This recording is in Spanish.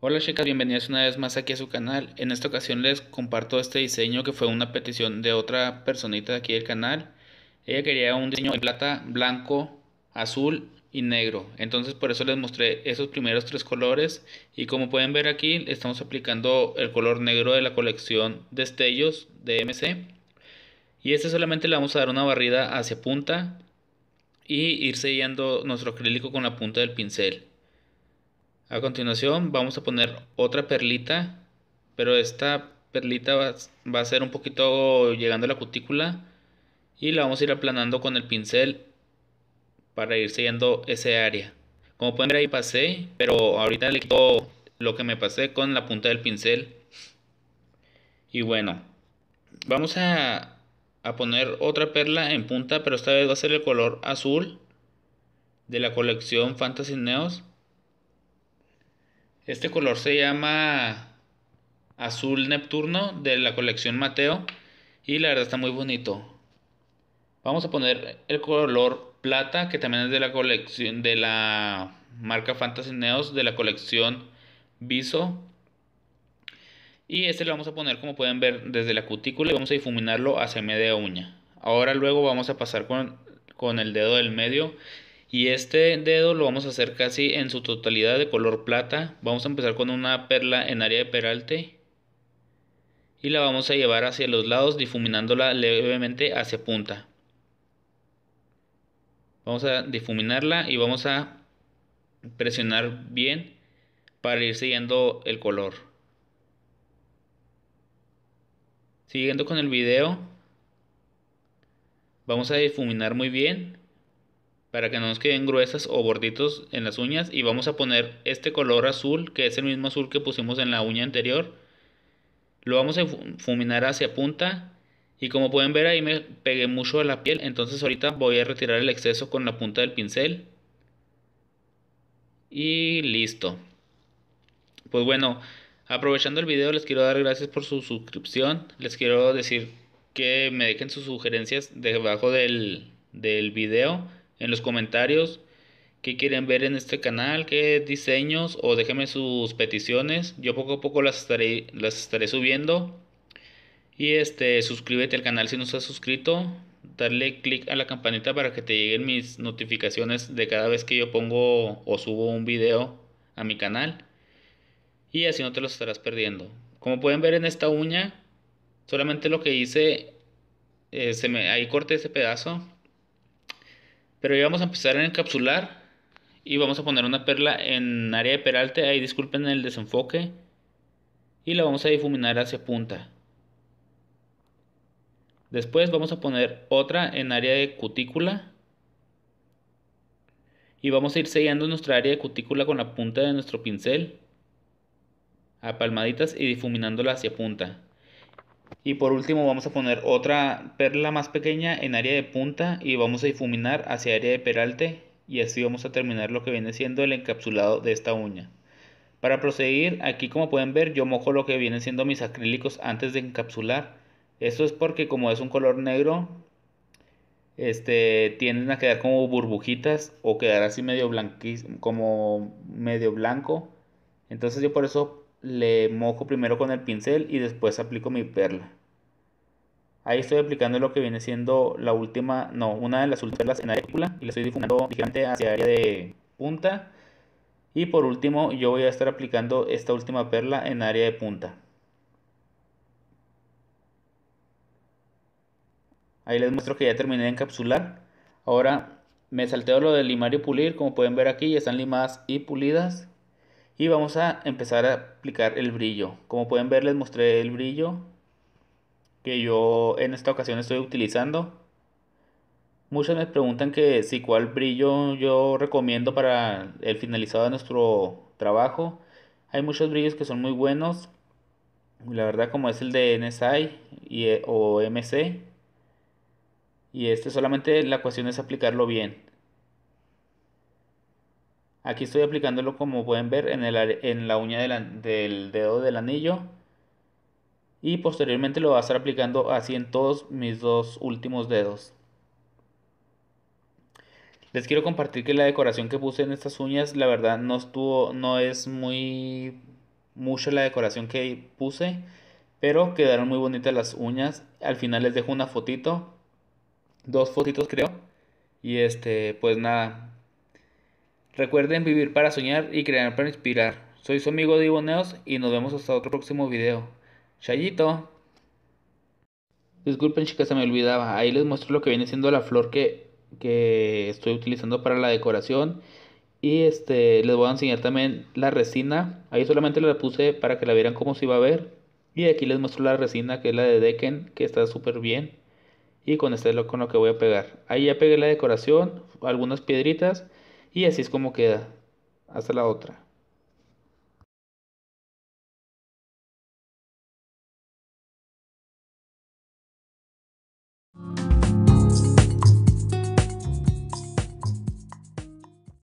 Hola chicas, bienvenidas una vez más aquí a su canal. En esta ocasión les comparto este diseño que fue una petición de otra personita de aquí del canal. Ella quería un diseño en plata, blanco, azul y negro. Entonces por eso les mostré esos primeros tres colores. Y como pueden ver aquí, estamos aplicando el color negro de la colección Destellos de MC. Y este solamente le vamos a dar una barrida hacia punta y ir sellando nuestro acrílico con la punta del pincel. A continuación vamos a poner otra perlita, pero esta perlita va, a ser un poquito llegando a la cutícula y la vamos a ir aplanando con el pincel para ir siguiendo ese área. Como pueden ver ahí pasé, pero ahorita le quito lo que me pasé con la punta del pincel. Y bueno, vamos a, a poner otra perla en punta, pero esta vez va a ser el color azul de la colección Fantasy Neos este color se llama azul neptuno de la colección Mateo y la verdad está muy bonito. Vamos a poner el color plata que también es de la colección de la marca Fantasy Neos de la colección Viso. Y este lo vamos a poner como pueden ver desde la cutícula y vamos a difuminarlo hacia media uña. Ahora luego vamos a pasar con, con el dedo del medio y este dedo lo vamos a hacer casi en su totalidad de color plata. Vamos a empezar con una perla en área de peralte. Y la vamos a llevar hacia los lados difuminándola levemente hacia punta. Vamos a difuminarla y vamos a presionar bien para ir siguiendo el color. Siguiendo con el video, vamos a difuminar muy bien para que no nos queden gruesas o borditos en las uñas y vamos a poner este color azul que es el mismo azul que pusimos en la uña anterior lo vamos a fuminar hacia punta y como pueden ver ahí me pegué mucho a la piel entonces ahorita voy a retirar el exceso con la punta del pincel y listo pues bueno aprovechando el video les quiero dar gracias por su suscripción les quiero decir que me dejen sus sugerencias debajo del, del video en los comentarios qué quieren ver en este canal, qué diseños o déjenme sus peticiones. Yo poco a poco las estaré, las estaré subiendo. Y este, suscríbete al canal si no estás suscrito. Darle click a la campanita para que te lleguen mis notificaciones de cada vez que yo pongo o subo un video a mi canal. Y así no te lo estarás perdiendo. Como pueden ver en esta uña, solamente lo que hice, eh, se me, ahí corté ese pedazo pero ya vamos a empezar a encapsular y vamos a poner una perla en área de peralte, ahí disculpen el desenfoque, y la vamos a difuminar hacia punta. Después vamos a poner otra en área de cutícula y vamos a ir sellando nuestra área de cutícula con la punta de nuestro pincel a palmaditas y difuminándola hacia punta. Y por último vamos a poner otra perla más pequeña en área de punta y vamos a difuminar hacia área de peralte y así vamos a terminar lo que viene siendo el encapsulado de esta uña. Para proseguir, aquí como pueden ver yo mojo lo que vienen siendo mis acrílicos antes de encapsular. Esto es porque como es un color negro, este, tienden a quedar como burbujitas o quedar así medio como medio blanco. Entonces yo por eso le mojo primero con el pincel y después aplico mi perla. Ahí estoy aplicando lo que viene siendo la última, no, una de las perlas en la película y la estoy difuminando ligeramente hacia área de punta. Y por último yo voy a estar aplicando esta última perla en área de punta. Ahí les muestro que ya terminé de encapsular. Ahora me salteo lo de limar y pulir, como pueden ver aquí ya están limadas y pulidas y vamos a empezar a aplicar el brillo como pueden ver les mostré el brillo que yo en esta ocasión estoy utilizando muchos me preguntan que si cuál brillo yo recomiendo para el finalizado de nuestro trabajo hay muchos brillos que son muy buenos la verdad como es el de NSI y, eh, o MC y este solamente la cuestión es aplicarlo bien Aquí estoy aplicándolo como pueden ver en, el, en la uña del dedo del anillo. Y posteriormente lo voy a estar aplicando así en todos mis dos últimos dedos. Les quiero compartir que la decoración que puse en estas uñas, la verdad no estuvo, no es muy mucho la decoración que puse, pero quedaron muy bonitas las uñas. Al final les dejo una fotito, dos fotitos creo. Y este, pues nada, Recuerden vivir para soñar y crear para inspirar. Soy su amigo Diboneos y nos vemos hasta otro próximo video. Chayito. Disculpen chicas, se me olvidaba. Ahí les muestro lo que viene siendo la flor que, que estoy utilizando para la decoración. Y este, les voy a enseñar también la resina. Ahí solamente la puse para que la vieran cómo se iba a ver. Y aquí les muestro la resina que es la de Decken, que está súper bien. Y con este es lo, con lo que voy a pegar. Ahí ya pegué la decoración, algunas piedritas. Y así es como queda. Hasta la otra.